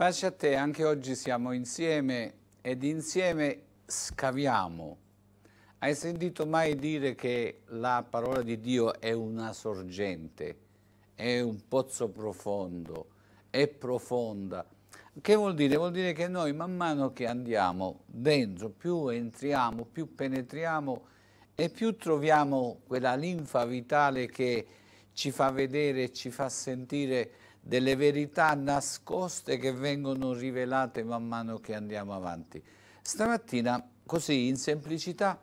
Pace a te, anche oggi siamo insieme ed insieme scaviamo. Hai sentito mai dire che la parola di Dio è una sorgente, è un pozzo profondo, è profonda? Che vuol dire? Vuol dire che noi man mano che andiamo dentro, più entriamo, più penetriamo e più troviamo quella linfa vitale che ci fa vedere, ci fa sentire delle verità nascoste che vengono rivelate man mano che andiamo avanti. Stamattina, così in semplicità,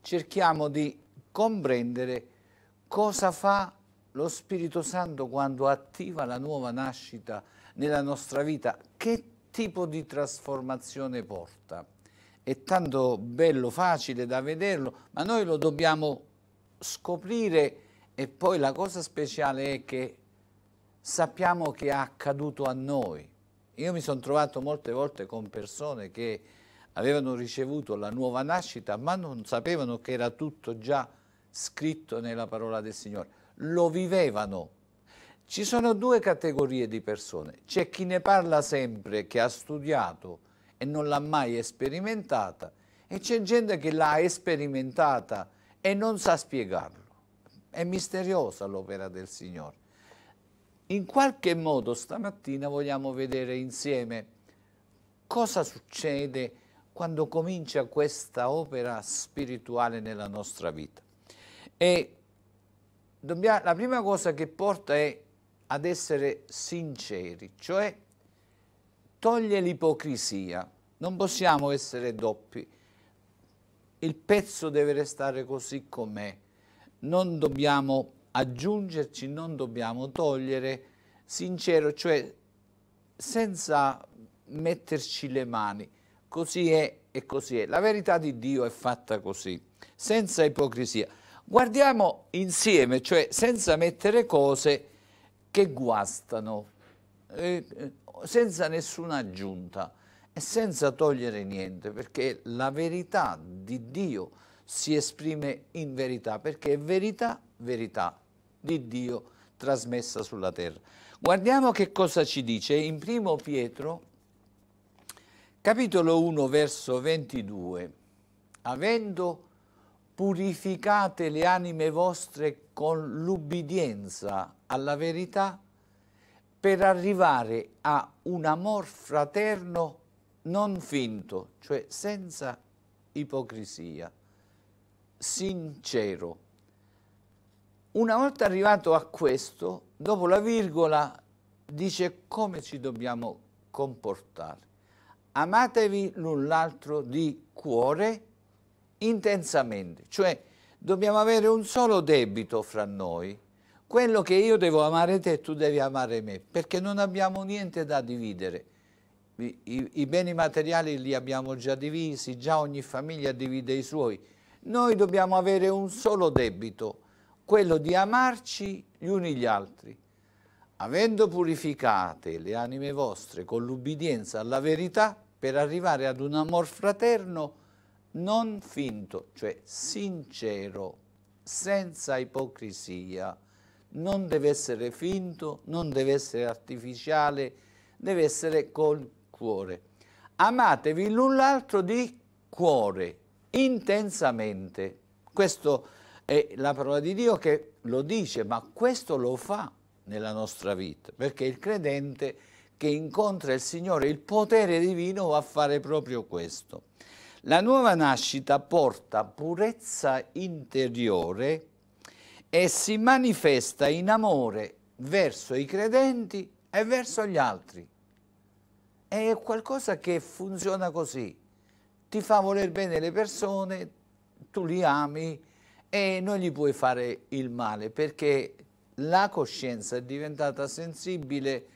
cerchiamo di comprendere cosa fa lo Spirito Santo quando attiva la nuova nascita nella nostra vita, che tipo di trasformazione porta. È tanto bello, facile da vederlo, ma noi lo dobbiamo scoprire e poi la cosa speciale è che sappiamo che è accaduto a noi. Io mi sono trovato molte volte con persone che avevano ricevuto la nuova nascita ma non sapevano che era tutto già scritto nella parola del Signore. Lo vivevano. Ci sono due categorie di persone. C'è chi ne parla sempre, che ha studiato e non l'ha mai sperimentata, e c'è gente che l'ha sperimentata e non sa spiegarlo. È misteriosa l'opera del Signore. In qualche modo stamattina vogliamo vedere insieme cosa succede quando comincia questa opera spirituale nella nostra vita. E dobbiamo, la prima cosa che porta è ad essere sinceri, cioè toglie l'ipocrisia. Non possiamo essere doppi. Il pezzo deve restare così com'è. Non dobbiamo aggiungerci, non dobbiamo togliere, sincero, cioè senza metterci le mani. Così è e così è. La verità di Dio è fatta così, senza ipocrisia. Guardiamo insieme, cioè senza mettere cose che guastano, eh, eh senza nessuna aggiunta e senza togliere niente, perché la verità di Dio si esprime in verità, perché è verità, verità di Dio trasmessa sulla terra. Guardiamo che cosa ci dice in primo Pietro, capitolo 1, verso 22. Avendo purificate le anime vostre con l'ubbidienza alla verità, per arrivare a un amor fraterno non finto, cioè senza ipocrisia, sincero una volta arrivato a questo, dopo la virgola dice come ci dobbiamo comportare. Amatevi l'un l'altro di cuore intensamente, cioè dobbiamo avere un solo debito fra noi, quello che io devo amare te tu devi amare me, perché non abbiamo niente da dividere. I, i, i beni materiali li abbiamo già divisi, già ogni famiglia divide i suoi. Noi dobbiamo avere un solo debito, quello di amarci gli uni gli altri, avendo purificate le anime vostre con l'ubbidienza alla verità per arrivare ad un amor fraterno non finto, cioè sincero, senza ipocrisia. Non deve essere finto, non deve essere artificiale, deve essere col cuore. Amatevi l'un l'altro di cuore, intensamente. Questo è è la parola di Dio che lo dice, ma questo lo fa nella nostra vita, perché il credente che incontra il Signore, il potere divino, va a fare proprio questo. La nuova nascita porta purezza interiore e si manifesta in amore verso i credenti e verso gli altri. È qualcosa che funziona così. Ti fa voler bene le persone, tu li ami, e non gli puoi fare il male perché la coscienza è diventata sensibile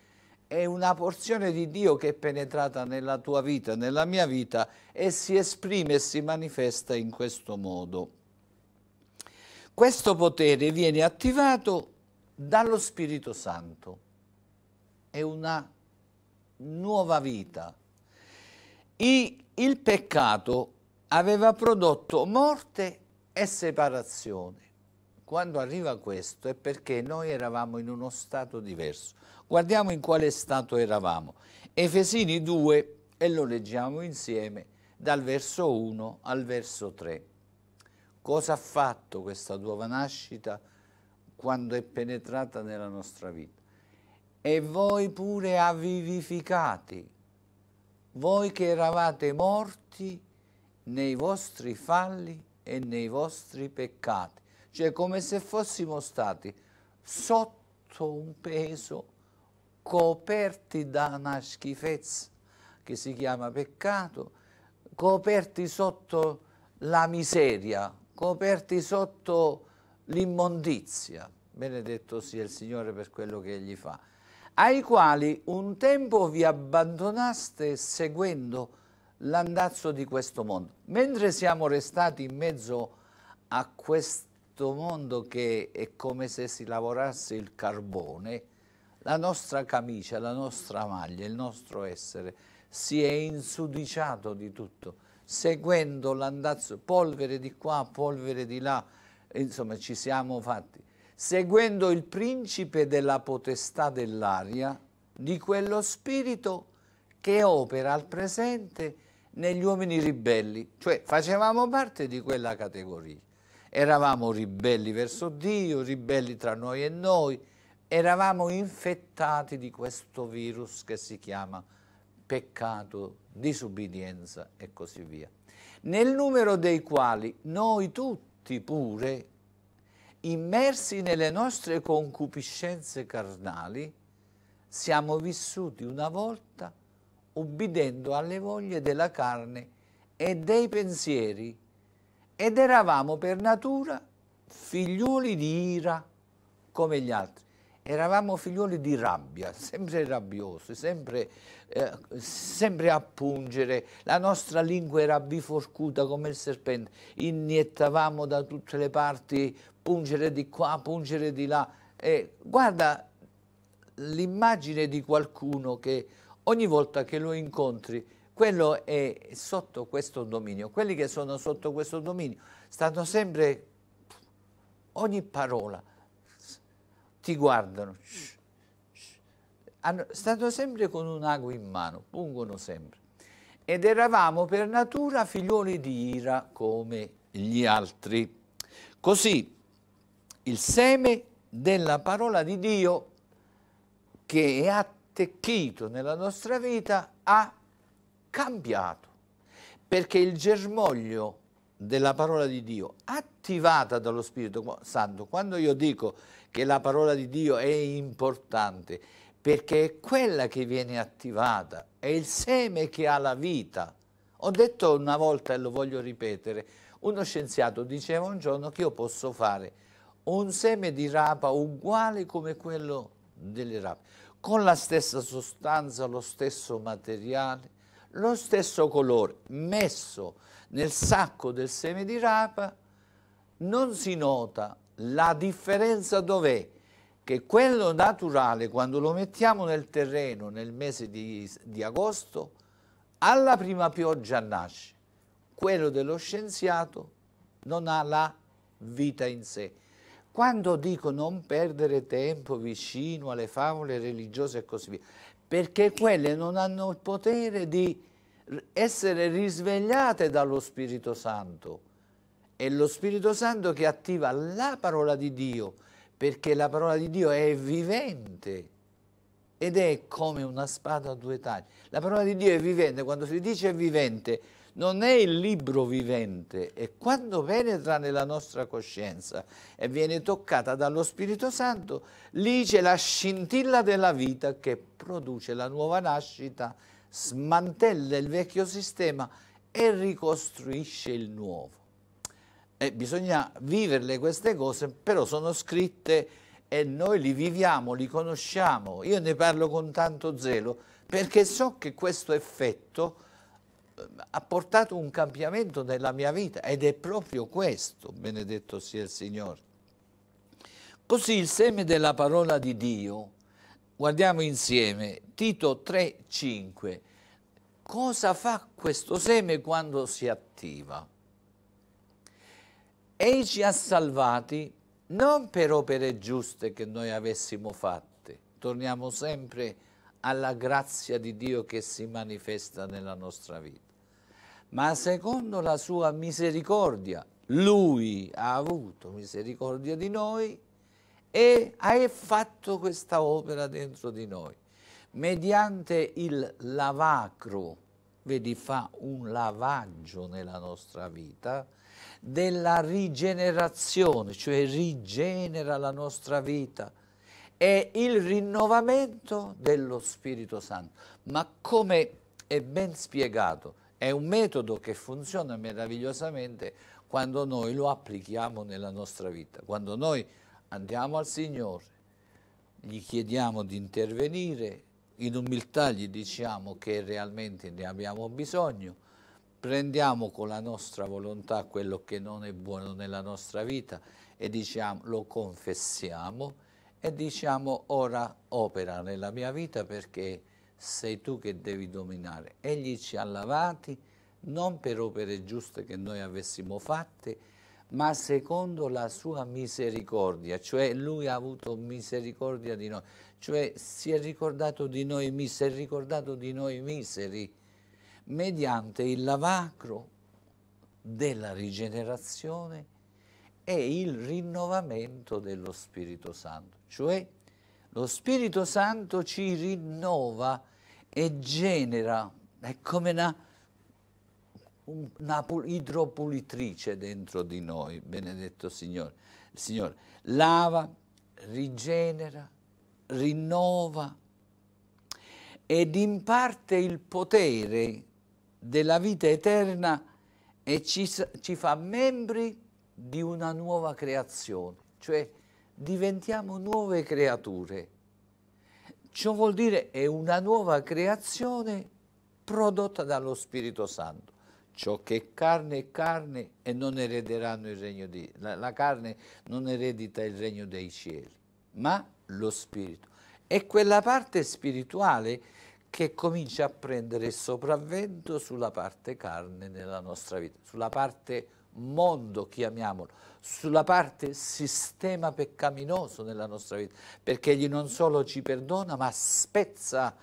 è una porzione di Dio che è penetrata nella tua vita, nella mia vita e si esprime e si manifesta in questo modo. Questo potere viene attivato dallo Spirito Santo, è una nuova vita. I, il peccato aveva prodotto morte e e separazione. Quando arriva questo è perché noi eravamo in uno stato diverso. Guardiamo in quale stato eravamo. Efesini 2 e lo leggiamo insieme dal verso 1 al verso 3. Cosa ha fatto questa nuova nascita quando è penetrata nella nostra vita? E voi pure avvivificati, voi che eravate morti nei vostri falli e nei vostri peccati. Cioè come se fossimo stati sotto un peso, coperti da una schifezza che si chiama peccato, coperti sotto la miseria, coperti sotto l'immondizia. Benedetto sia il Signore per quello che Egli fa ai quali un tempo vi abbandonaste seguendo l'andazzo di questo mondo. Mentre siamo restati in mezzo a questo mondo che è come se si lavorasse il carbone, la nostra camicia, la nostra maglia, il nostro essere si è insudiciato di tutto, seguendo l'andazzo, polvere di qua, polvere di là, insomma ci siamo fatti, seguendo il principe della potestà dell'aria, di quello spirito che opera al presente negli uomini ribelli, cioè facevamo parte di quella categoria. Eravamo ribelli verso Dio, ribelli tra noi e noi, eravamo infettati di questo virus che si chiama peccato, disubbidienza e così via. Nel numero dei quali noi tutti pure, immersi nelle nostre concupiscenze carnali, siamo vissuti una volta ubbidendo alle voglie della carne e dei pensieri, ed eravamo per natura figliuoli di ira come gli altri. Eravamo figliuoli di rabbia, sempre rabbiosi, sempre, eh, sempre a pungere, la nostra lingua era biforcuta come il serpente, iniettavamo da tutte le parti, pungere di qua, pungere di là. Eh, guarda l'immagine di qualcuno che ogni volta che lo incontri, quello è sotto questo dominio, quelli che sono sotto questo dominio stanno sempre, ogni parola, ti guardano, stanno sempre con un ago in mano, pungono sempre. Ed eravamo per natura figlioli di ira come gli altri. Così il seme della parola di Dio che è atto attecchito nella nostra vita ha cambiato, perché il germoglio della parola di Dio attivata dallo Spirito Santo, quando io dico che la parola di Dio è importante, perché è quella che viene attivata, è il seme che ha la vita. Ho detto una volta e lo voglio ripetere, uno scienziato diceva un giorno che io posso fare un seme di rapa uguale come quello delle rape con la stessa sostanza, lo stesso materiale, lo stesso colore messo nel sacco del seme di rapa, non si nota la differenza dov'è? Che quello naturale, quando lo mettiamo nel terreno nel mese di, di agosto, alla prima pioggia nasce. Quello dello scienziato non ha la vita in sé quando dico non perdere tempo vicino alle favole religiose e così via, perché quelle non hanno il potere di essere risvegliate dallo Spirito Santo. È lo Spirito Santo che attiva la parola di Dio, perché la parola di Dio è vivente ed è come una spada a due tagli. La parola di Dio è vivente, quando si dice vivente non è il libro vivente e quando penetra nella nostra coscienza e viene toccata dallo Spirito Santo, lì c'è la scintilla della vita che produce la nuova nascita, smantella il vecchio sistema e ricostruisce il nuovo. E eh, bisogna viverle queste cose, però sono scritte e noi li viviamo, li conosciamo. Io ne parlo con tanto zelo perché so che questo effetto ha portato un cambiamento nella mia vita ed è proprio questo, benedetto sia il Signore. Così il seme della parola di Dio, guardiamo insieme, Tito 3, 5, cosa fa questo seme quando si attiva? Egli ci ha salvati non per opere giuste che noi avessimo fatte, torniamo sempre alla grazia di Dio che si manifesta nella nostra vita ma secondo la sua misericordia, lui ha avuto misericordia di noi e ha fatto questa opera dentro di noi. Mediante il lavacro, vedi fa un lavaggio nella nostra vita, della rigenerazione, cioè rigenera la nostra vita, è il rinnovamento dello Spirito Santo. Ma come è ben spiegato, è un metodo che funziona meravigliosamente quando noi lo applichiamo nella nostra vita, quando noi andiamo al Signore, gli chiediamo di intervenire, in umiltà gli diciamo che realmente ne abbiamo bisogno, prendiamo con la nostra volontà quello che non è buono nella nostra vita e diciamo, lo confessiamo e diciamo ora opera nella mia vita perché sei tu che devi dominare. Egli ci ha lavati non per opere giuste che noi avessimo fatte, ma secondo la sua misericordia, cioè lui ha avuto misericordia di noi, cioè si è ricordato di noi miseri, si è ricordato di noi miseri, mediante il lavacro della rigenerazione e il rinnovamento dello Spirito Santo, cioè lo Spirito Santo ci rinnova e genera, è come una, una idropulitrice dentro di noi, benedetto Signore. Il Signore lava, rigenera, rinnova ed imparte il potere della vita eterna e ci, ci fa membri di una nuova creazione, cioè diventiamo nuove creature. Ciò vuol dire è una nuova creazione prodotta dallo Spirito Santo. Ciò che è carne è carne e non erederanno il regno di... La, la carne non eredita il regno dei cieli, ma lo Spirito. È quella parte spirituale che comincia a prendere sopravvento sulla parte carne nella nostra vita, sulla parte umana mondo, chiamiamolo, sulla parte sistema peccaminoso nella nostra vita, perché egli non solo ci perdona, ma spezza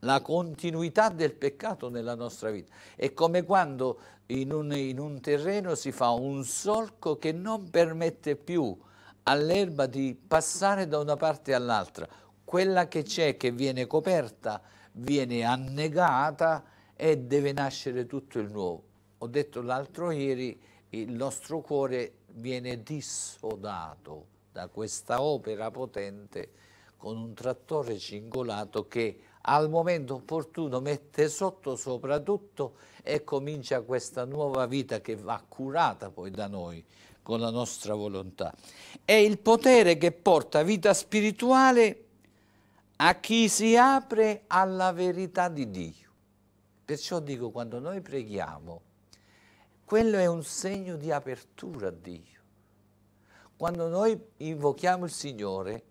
la continuità del peccato nella nostra vita. È come quando in un, in un terreno si fa un solco che non permette più all'erba di passare da una parte all'altra. Quella che c'è, che viene coperta, viene annegata e deve nascere tutto il nuovo. Ho detto l'altro ieri il nostro cuore viene dissodato da questa opera potente con un trattore cingolato che al momento opportuno mette sotto soprattutto e comincia questa nuova vita che va curata poi da noi con la nostra volontà. È il potere che porta vita spirituale a chi si apre alla verità di Dio. Perciò dico, quando noi preghiamo, quello è un segno di apertura a Dio. Quando noi invochiamo il Signore,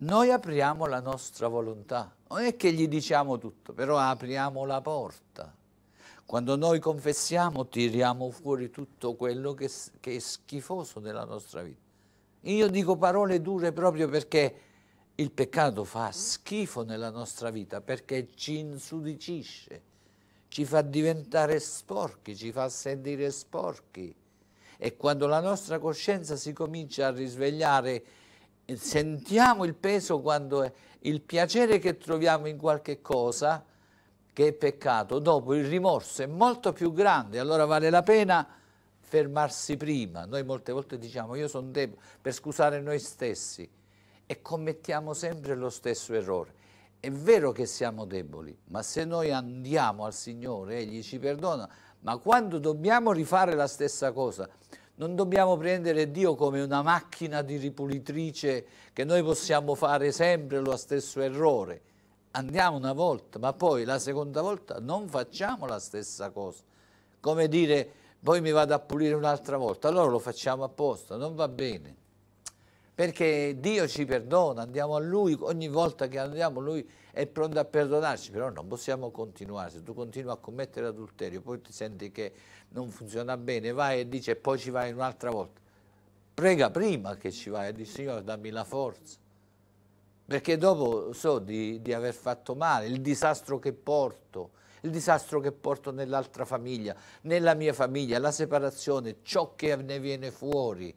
noi apriamo la nostra volontà. Non è che gli diciamo tutto, però apriamo la porta. Quando noi confessiamo, tiriamo fuori tutto quello che, che è schifoso nella nostra vita. Io dico parole dure proprio perché il peccato fa schifo nella nostra vita, perché ci insudicisce, ci fa diventare sporchi, ci fa sentire sporchi. E quando la nostra coscienza si comincia a risvegliare, sentiamo il peso quando è il piacere che troviamo in qualche cosa, che è peccato, dopo il rimorso è molto più grande, allora vale la pena fermarsi prima. Noi molte volte diciamo io sono debole per scusare noi stessi e commettiamo sempre lo stesso errore è vero che siamo deboli, ma se noi andiamo al Signore, Egli ci perdona, ma quando dobbiamo rifare la stessa cosa, non dobbiamo prendere Dio come una macchina di ripulitrice che noi possiamo fare sempre lo stesso errore. Andiamo una volta, ma poi la seconda volta non facciamo la stessa cosa. Come dire, poi mi vado a pulire un'altra volta, allora lo facciamo apposta, non va bene perché Dio ci perdona, andiamo a Lui, ogni volta che andiamo Lui è pronto a perdonarci, però non possiamo continuare, se tu continui a commettere adulterio, poi ti senti che non funziona bene, vai e dici e poi ci vai un'altra volta, prega prima che ci vai e dici Signore dammi la forza, perché dopo so di, di aver fatto male, il disastro che porto, il disastro che porto nell'altra famiglia, nella mia famiglia, la separazione, ciò che ne viene fuori,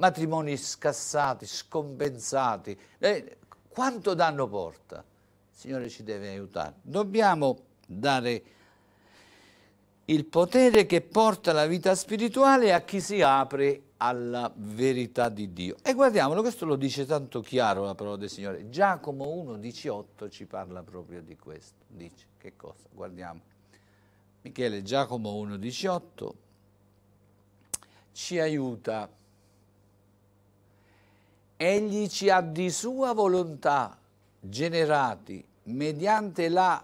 matrimoni scassati, scompensati. Eh, quanto danno porta? Il Signore ci deve aiutare. Dobbiamo dare il potere che porta la vita spirituale a chi si apre alla verità di Dio. E guardiamolo, questo lo dice tanto chiaro la parola del Signore. Giacomo 1,18 ci parla proprio di questo. Dice, che cosa? Guardiamo. Michele, Giacomo 1,18 ci aiuta egli ci ha di sua volontà generati mediante la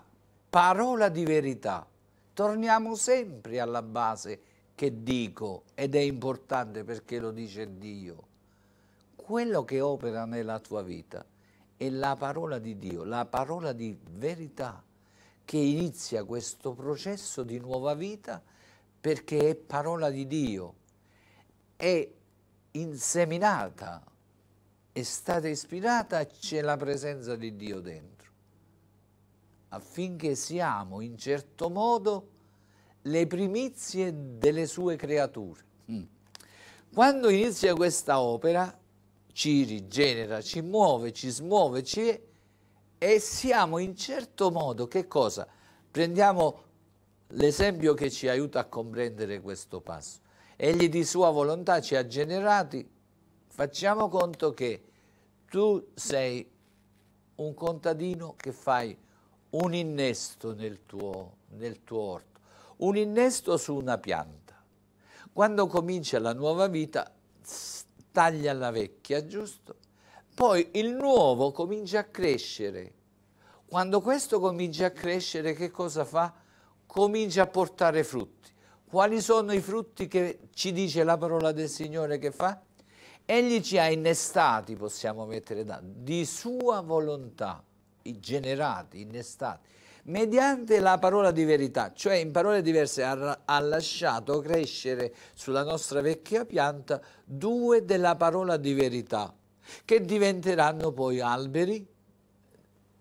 parola di verità. Torniamo sempre alla base che dico ed è importante perché lo dice Dio. Quello che opera nella tua vita è la parola di Dio, la parola di verità che inizia questo processo di nuova vita perché è parola di Dio, è inseminata è stata ispirata, c'è la presenza di Dio dentro, affinché siamo in certo modo le primizie delle sue creature. Mm. Quando inizia questa opera, ci rigenera, ci muove, ci smuove, ci e siamo in certo modo, che cosa? Prendiamo l'esempio che ci aiuta a comprendere questo passo. Egli di sua volontà ci ha generati Facciamo conto che tu sei un contadino che fai un innesto nel tuo, nel tuo orto, un innesto su una pianta. Quando comincia la nuova vita, taglia la vecchia, giusto? Poi il nuovo comincia a crescere. Quando questo comincia a crescere, che cosa fa? Comincia a portare frutti. Quali sono i frutti che ci dice la parola del Signore che fa? Egli ci ha innestati, possiamo mettere da, di sua volontà, generati, innestati, mediante la parola di verità, cioè in parole diverse ha, ha, lasciato crescere sulla nostra vecchia pianta due della parola di verità, che diventeranno poi alberi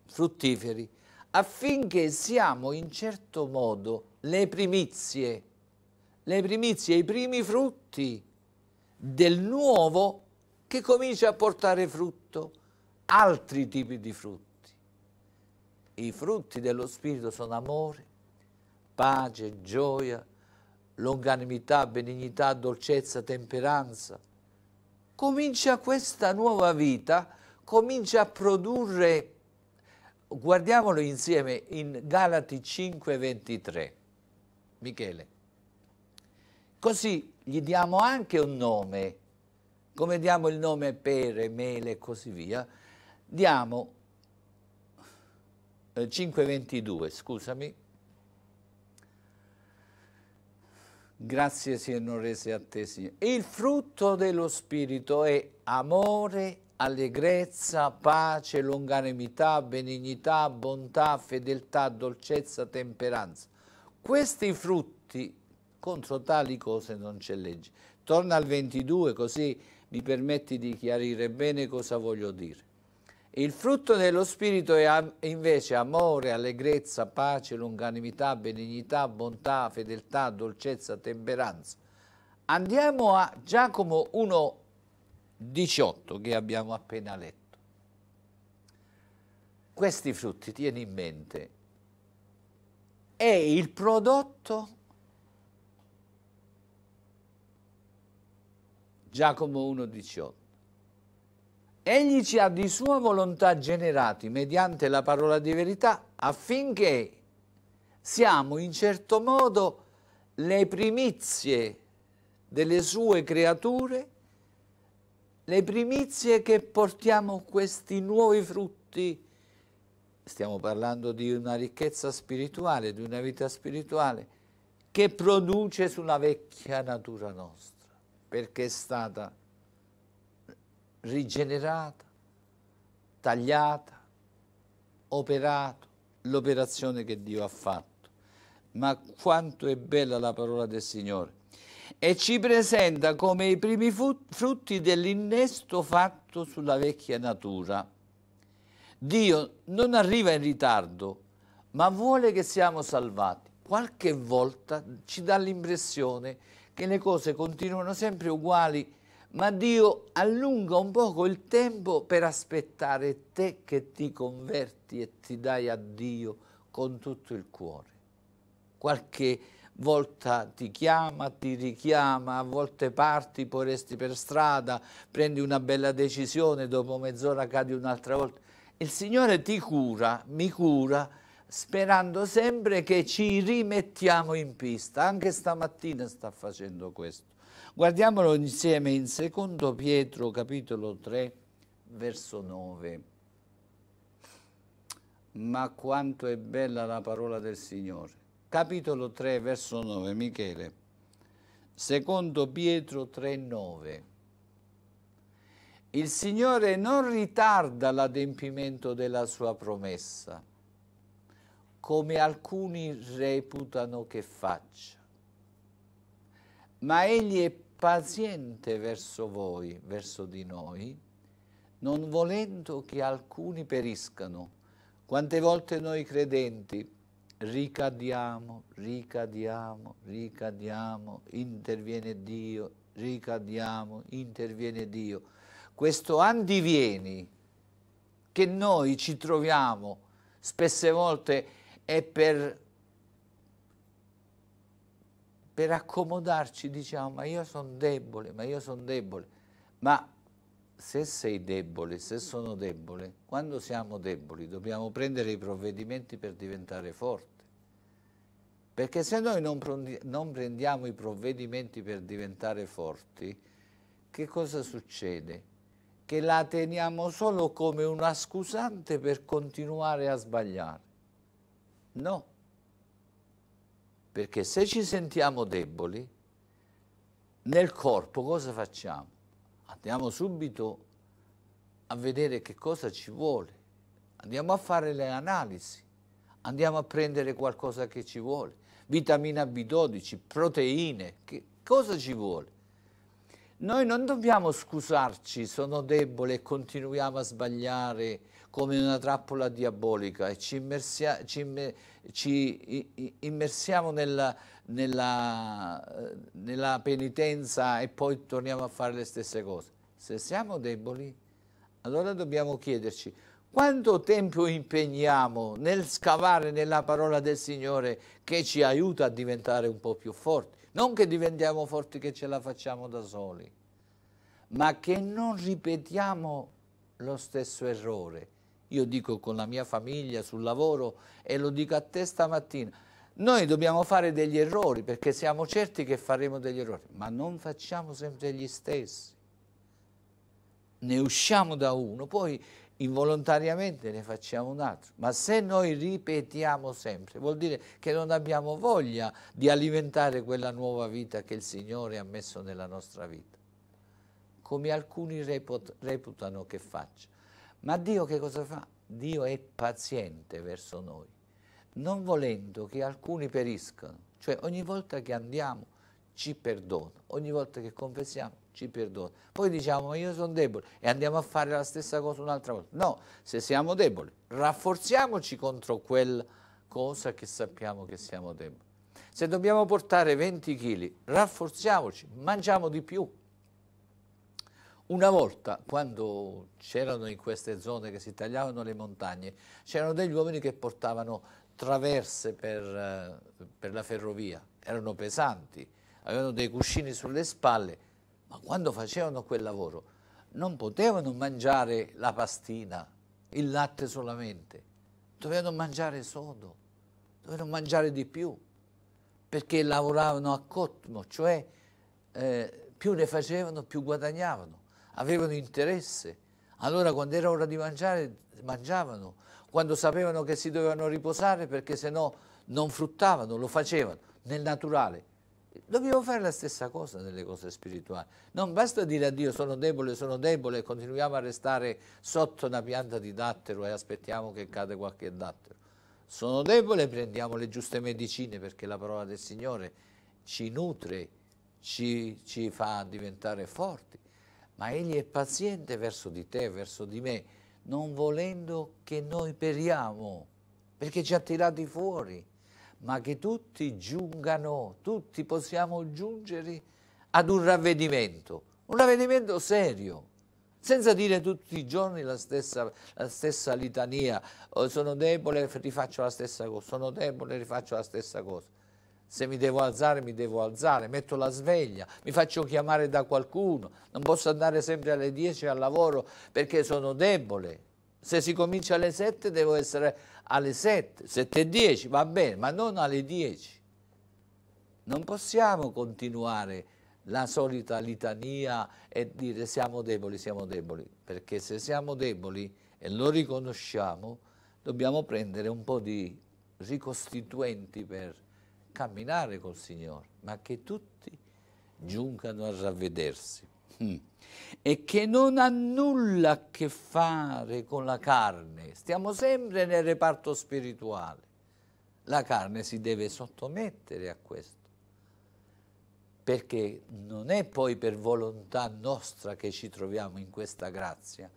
fruttiferi, affinché siamo in certo modo le primizie, le primizie, i primi frutti del nuovo che comincia a portare frutto, altri tipi di frutti. I frutti dello Spirito sono amore, pace, gioia, longanimità, benignità, dolcezza, temperanza. Comincia questa nuova vita, comincia a produrre, guardiamolo insieme in Galati 5,23. Michele, così gli diamo anche un nome, come diamo il nome pere, mele e così via, diamo eh, 522, scusami, Grazie siano rese a te, Signore. Il frutto dello Spirito è amore, allegrezza, pace, longanimità, benignità, bontà, fedeltà, dolcezza, temperanza. Questi frutti contro tali cose non c'è legge. Torna al 22 così mi permetti di chiarire bene cosa voglio dire. Il frutto dello Spirito è invece amore, allegrezza, pace, lunganimità, benignità, bontà, fedeltà, dolcezza, temperanza. Andiamo a Giacomo 1,18 che abbiamo appena letto. Questi frutti, tieni in mente, è il prodotto Giacomo 1,18. Egli ci ha di sua volontà generati mediante la parola di verità affinché siamo in certo modo le primizie delle sue creature, le primizie che portiamo questi nuovi frutti. Stiamo parlando di una ricchezza spirituale, di una vita spirituale che produce sulla vecchia natura nostra perché è stata rigenerata, tagliata, operata, l'operazione che Dio ha fatto. Ma quanto è bella la parola del Signore. E ci presenta come i primi frutti dell'innesto fatto sulla vecchia natura. Dio non arriva in ritardo, ma vuole che siamo salvati. Qualche volta ci dà l'impressione che le cose continuano sempre uguali, ma Dio allunga un poco il tempo per aspettare te che ti converti e ti dai a Dio con tutto il cuore. Qualche volta ti chiama, ti richiama, a volte parti, poi resti per strada, prendi una bella decisione, dopo mezz'ora cadi un'altra volta. Il Signore ti cura, mi cura, sperando sempre che ci rimettiamo in pista. Anche stamattina sta facendo questo. Guardiamolo insieme in 2 Pietro capitolo 3 verso 9. Ma quanto è bella la parola del Signore. Capitolo 3 verso 9, Michele. 2 Pietro 3 9. Il Signore non ritarda l'adempimento della sua promessa come alcuni reputano che faccia. Ma egli è paziente verso voi, verso di noi, non volendo che alcuni periscano. Quante volte noi credenti ricadiamo, ricadiamo, ricadiamo, interviene Dio, ricadiamo, interviene Dio. Questo andivieni che noi ci troviamo spesse volte è per, per accomodarci, diciamo, ma io sono debole, ma io sono debole. Ma se sei debole, se sono debole, quando siamo deboli dobbiamo prendere i provvedimenti per diventare forti. Perché se noi non, non prendiamo i provvedimenti per diventare forti, che cosa succede? Che la teniamo solo come una scusante per continuare a sbagliare. No, perché se ci sentiamo deboli, nel corpo cosa facciamo? Andiamo subito a vedere che cosa ci vuole, andiamo a fare le analisi, andiamo a prendere qualcosa che ci vuole, vitamina B12, proteine, che cosa ci vuole? Noi non dobbiamo scusarci, sono debole e continuiamo a sbagliare, come in una trappola diabolica e ci, immersia, ci, ci immersiamo nella, nella, nella penitenza e poi torniamo a fare le stesse cose. Se siamo deboli, allora dobbiamo chiederci quanto tempo impegniamo nel scavare nella parola del Signore che ci aiuta a diventare un po' più forti. Non che diventiamo forti che ce la facciamo da soli, ma che non ripetiamo lo stesso errore io dico con la mia famiglia, sul lavoro e lo dico a te stamattina, noi dobbiamo fare degli errori perché siamo certi che faremo degli errori, ma non facciamo sempre gli stessi. Ne usciamo da uno, poi involontariamente ne facciamo un altro. Ma se noi ripetiamo sempre, vuol dire che non abbiamo voglia di alimentare quella nuova vita che il Signore ha messo nella nostra vita, come alcuni reputano che faccia. Ma Dio che cosa fa? Dio è paziente verso noi, non volendo che alcuni periscano. Cioè ogni volta che andiamo ci perdona, ogni volta che confessiamo ci perdona. Poi diciamo ma io sono debole e andiamo a fare la stessa cosa un'altra volta. No, se siamo deboli, rafforziamoci contro quella cosa che sappiamo che siamo deboli. Se dobbiamo portare 20 kg, rafforziamoci, mangiamo di più, una volta, quando c'erano in queste zone che si tagliavano le montagne, c'erano degli uomini che portavano traverse per, eh, per la ferrovia, erano pesanti, avevano dei cuscini sulle spalle, ma quando facevano quel lavoro non potevano mangiare la pastina, il latte solamente, dovevano mangiare sodo, dovevano mangiare di più, perché lavoravano a cotmo, cioè eh, più ne facevano più guadagnavano avevano interesse. Allora quando era ora di mangiare, mangiavano. Quando sapevano che si dovevano riposare perché se no non fruttavano, lo facevano nel naturale. Dobbiamo fare la stessa cosa nelle cose spirituali. Non basta dire a Dio sono debole, sono debole e continuiamo a restare sotto una pianta di dattero e aspettiamo che cade qualche dattero. Sono debole, prendiamo le giuste medicine perché la parola del Signore ci nutre, ci, ci fa diventare forti ma Egli è paziente verso di te, verso di me, non volendo che noi periamo, perché ci ha tirati fuori, ma che tutti giungano, tutti possiamo giungere ad un ravvedimento, un ravvedimento serio, senza dire tutti i giorni la stessa, la stessa litania, oh, sono debole, rifaccio la stessa cosa, sono debole, rifaccio la stessa cosa se mi devo alzare mi devo alzare, metto la sveglia, mi faccio chiamare da qualcuno, non posso andare sempre alle 10 al lavoro perché sono debole, se si comincia alle 7 devo essere alle 7, 7 e 10 va bene, ma non alle 10. Non possiamo continuare la solita litania e dire siamo deboli, siamo deboli, perché se siamo deboli e lo riconosciamo, dobbiamo prendere un po' di ricostituenti per camminare col Signore, ma che tutti giungano a ravvedersi. Mm. E che non ha nulla a che fare con la carne. Stiamo sempre nel reparto spirituale. La carne si deve sottomettere a questo. Perché non è poi per volontà nostra che ci troviamo in questa grazia,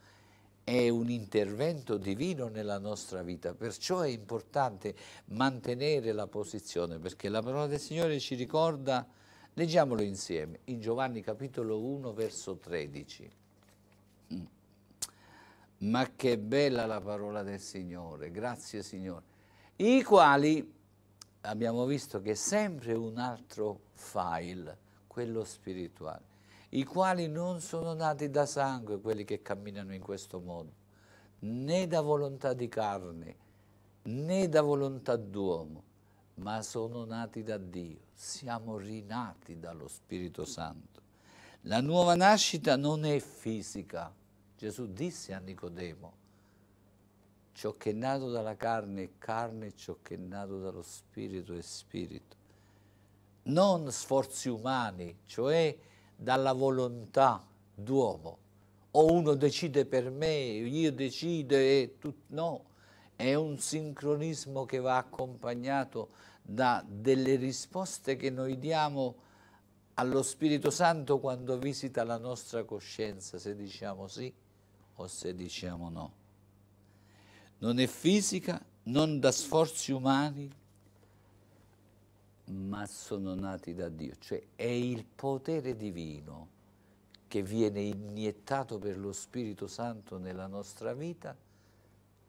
è un intervento divino nella nostra vita, perciò è importante mantenere la posizione, perché la parola del Signore ci ricorda, leggiamolo insieme, in Giovanni capitolo 1 verso 13. Mm. Ma che bella la parola del Signore, grazie Signore, i quali abbiamo visto che è sempre un altro file, quello spirituale i quali non sono nati da sangue, quelli che camminano in questo modo, né da volontà di carne, né da volontà d'uomo, ma sono nati da Dio, siamo rinati dallo Spirito Santo. La nuova nascita non è fisica. Gesù disse a Nicodemo, ciò che è nato dalla carne è carne, ciò che è nato dallo Spirito è Spirito. Non sforzi umani, cioè dalla volontà d'uomo. O uno decide per me, io decido e tutto. No, è un sincronismo che va accompagnato da delle risposte che noi diamo allo Spirito Santo quando visita la nostra coscienza, se diciamo sì o se diciamo no. Non è fisica, non da sforzi umani, ma sono nati da Dio, cioè è il potere divino che viene iniettato per lo Spirito Santo nella nostra vita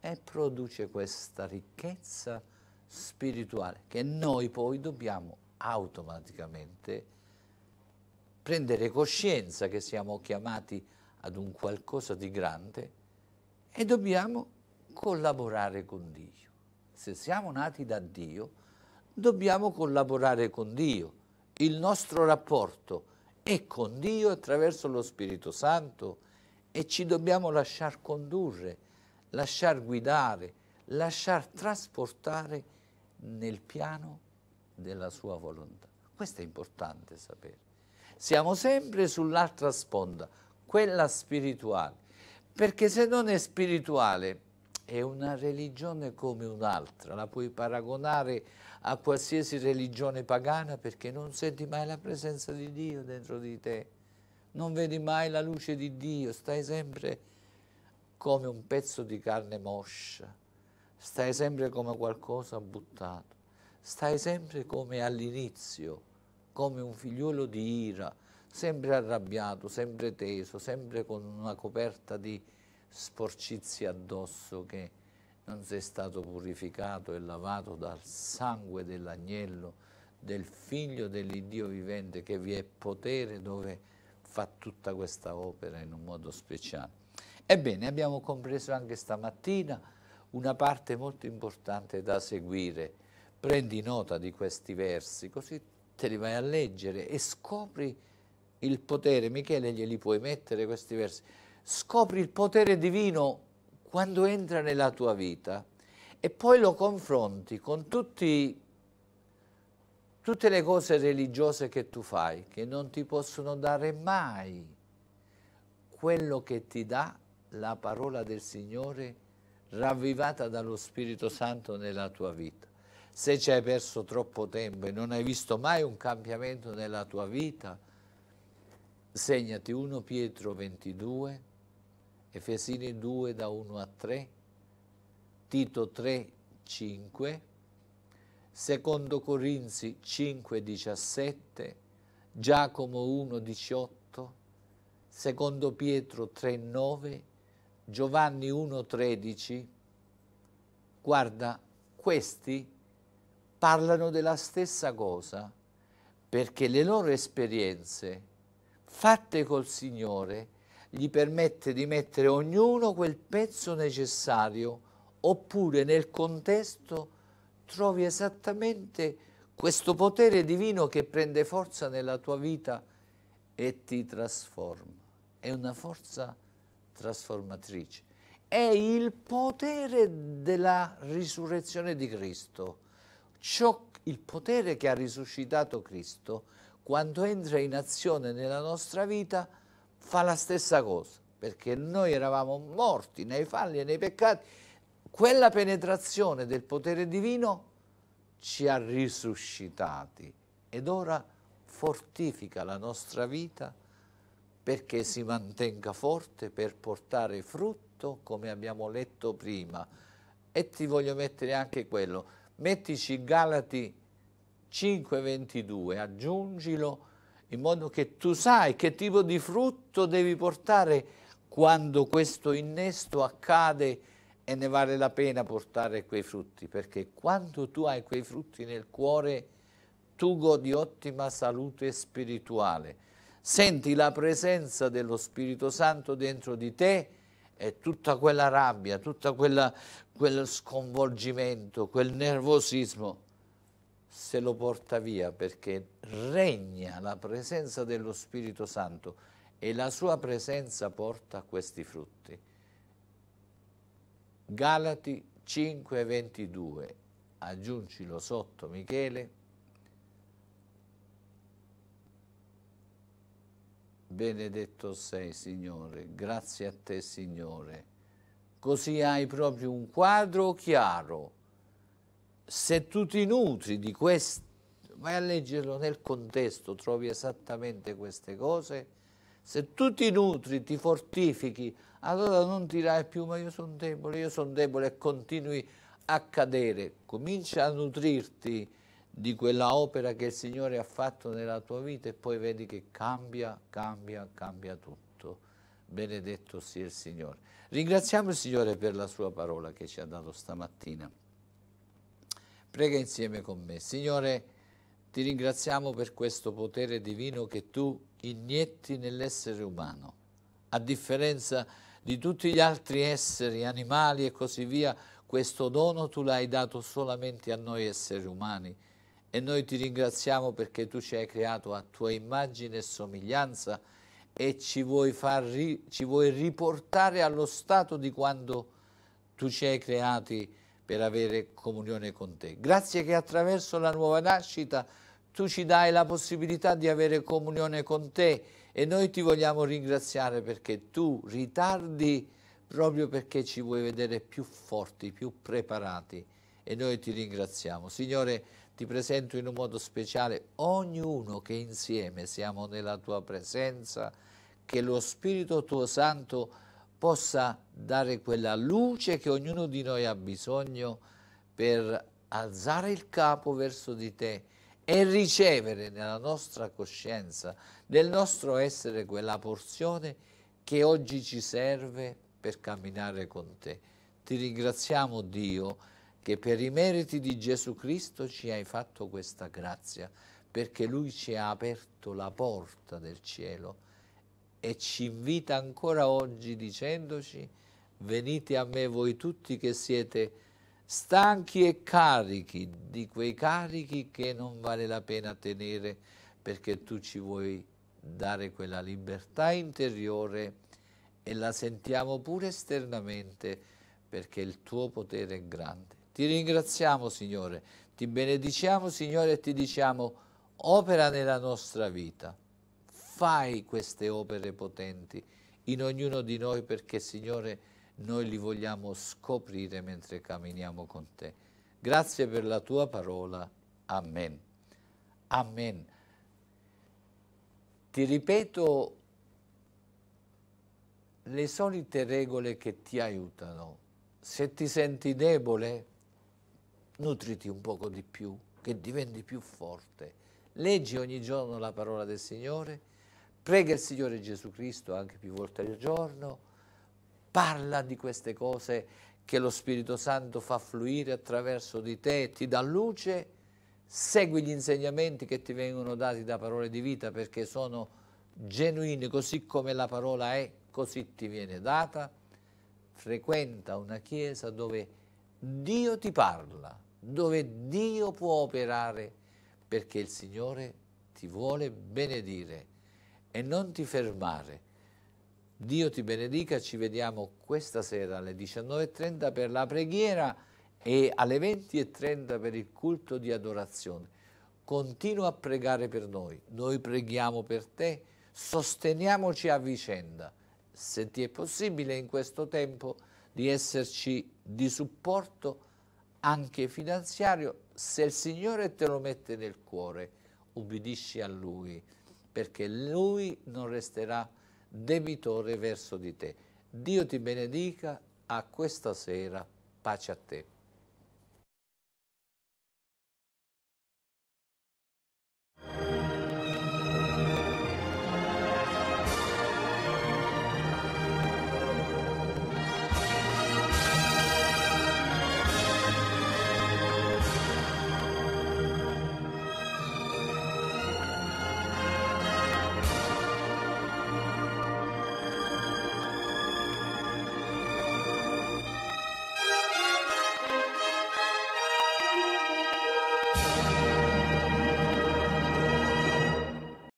e produce questa ricchezza spirituale che noi poi dobbiamo automaticamente prendere coscienza che siamo chiamati ad un qualcosa di grande e dobbiamo collaborare con Dio. Se siamo nati da Dio, dobbiamo collaborare con Dio. Il nostro rapporto è con Dio attraverso lo Spirito Santo e ci dobbiamo lasciar condurre, lasciar guidare, lasciar trasportare nel piano della sua volontà. Questo è importante sapere. Siamo sempre sull'altra sponda, quella spirituale, perché se non è spirituale è una religione come un'altra, la puoi paragonare a a qualsiasi religione pagana perché non senti mai la presenza di Dio dentro di te, non vedi mai la luce di Dio, stai sempre come un pezzo di carne moscia, stai sempre come qualcosa buttato, stai sempre come all'inizio, come un figliuolo di ira, sempre arrabbiato, sempre teso, sempre con una coperta di sporcizia addosso che non sei stato purificato e lavato dal sangue dell'agnello, del figlio dell'Iddio vivente che vi è potere dove fa tutta questa opera in un modo speciale. Ebbene, abbiamo compreso anche stamattina una parte molto importante da seguire. Prendi nota di questi versi, così te li vai a leggere e scopri il potere. Michele, glieli puoi mettere questi versi? Scopri il potere divino quando entra nella tua vita e poi lo confronti con tutti, tutte le cose religiose che tu fai, che non ti possono dare mai quello che ti dà la parola del Signore ravvivata dallo Spirito Santo nella tua vita. Se ci hai perso troppo tempo e non hai visto mai un cambiamento nella tua vita, segnati 1 Pietro 22, Efesini 2 da 1 a 3, Tito 3, 5, Secondo Corinzi 5, 17, Giacomo 1, 18, Secondo Pietro 3, 9, Giovanni 1, 13. Guarda, questi parlano della stessa cosa perché le loro esperienze fatte col Signore gli permette di mettere ognuno quel pezzo necessario, oppure nel contesto trovi esattamente questo potere divino che prende forza nella tua vita e ti trasforma. È una forza trasformatrice. È il potere della risurrezione di Cristo. Ciò, il potere che ha risuscitato Cristo, quando entra in azione nella nostra vita, fa la stessa cosa, perché noi eravamo morti nei falli e nei peccati, quella penetrazione del potere divino ci ha risuscitati ed ora fortifica la nostra vita perché si mantenga forte per portare frutto come abbiamo letto prima e ti voglio mettere anche quello mettici Galati 5,22 aggiungilo in modo che tu sai che tipo di frutto devi portare quando questo innesto accade e ne vale la pena portare quei frutti, perché quando tu hai quei frutti nel cuore, tu godi ottima salute spirituale, senti la presenza dello Spirito Santo dentro di te e tutta quella rabbia, tutto quel sconvolgimento, quel nervosismo se lo porta via perché regna la presenza dello Spirito Santo e la sua presenza porta questi frutti. Galati 5:22, aggiungilo sotto Michele. Benedetto sei Signore, grazie a te Signore. Così hai proprio un quadro chiaro se tu ti nutri di questo, vai a leggerlo nel contesto, trovi esattamente queste cose, se tu ti nutri, ti fortifichi, allora non dirai più ma io sono debole, io sono debole e continui a cadere. Comincia a nutrirti di quella opera che il Signore ha fatto nella tua vita e poi vedi che cambia, cambia, cambia tutto. Benedetto sia il Signore. Ringraziamo il Signore per la sua parola che ci ha dato stamattina. Prega insieme con me. Signore, ti ringraziamo per questo potere divino che tu inietti nell'essere umano. A differenza di tutti gli altri esseri, animali e così via, questo dono tu l'hai dato solamente a noi esseri umani e noi ti ringraziamo perché tu ci hai creato a tua immagine e somiglianza e ci vuoi, far ci vuoi riportare allo stato di quando tu ci hai creati per avere comunione con te. Grazie che attraverso la nuova nascita tu ci dai la possibilità di avere comunione con te e noi ti vogliamo ringraziare perché tu ritardi proprio perché ci vuoi vedere più forti, più preparati e noi ti ringraziamo. Signore, ti presento in un modo speciale ognuno che insieme siamo nella tua presenza, che lo Spirito tuo Santo possa dare quella luce che ognuno di noi ha bisogno per alzare il capo verso di te e ricevere nella nostra coscienza, nel nostro essere quella porzione che oggi ci serve per camminare con te. Ti ringraziamo Dio che per i meriti di Gesù Cristo ci hai fatto questa grazia, perché Lui ci ha aperto la porta del cielo e ci invita ancora oggi dicendoci venite a me voi tutti che siete stanchi e carichi di quei carichi che non vale la pena tenere perché tu ci vuoi dare quella libertà interiore e la sentiamo pure esternamente perché il tuo potere è grande. Ti ringraziamo Signore, ti benediciamo Signore e ti diciamo opera nella nostra vita fai queste opere potenti in ognuno di noi perché, Signore, noi li vogliamo scoprire mentre camminiamo con Te. Grazie per la Tua parola. Amen. Amen. Ti ripeto le solite regole che ti aiutano. Se ti senti debole, nutriti un poco di più, che diventi più forte. Leggi ogni giorno la parola del Signore prega il Signore Gesù Cristo anche più volte al giorno, parla di queste cose che lo Spirito Santo fa fluire attraverso di te, ti dà luce, segui gli insegnamenti che ti vengono dati da parole di vita perché sono genuini, così come la parola è, così ti viene data, frequenta una chiesa dove Dio ti parla, dove Dio può operare, perché il Signore ti vuole benedire e non ti fermare. Dio ti benedica, ci vediamo questa sera alle 19.30 per la preghiera e alle 20.30 per il culto di adorazione. Continua a pregare per noi, noi preghiamo per te, sosteniamoci a vicenda. Se ti è possibile in questo tempo di esserci di supporto anche finanziario, se il Signore te lo mette nel cuore, ubbidisci a Lui perché lui non resterà debitore verso di te. Dio ti benedica a questa sera. Pace a te. Thank you.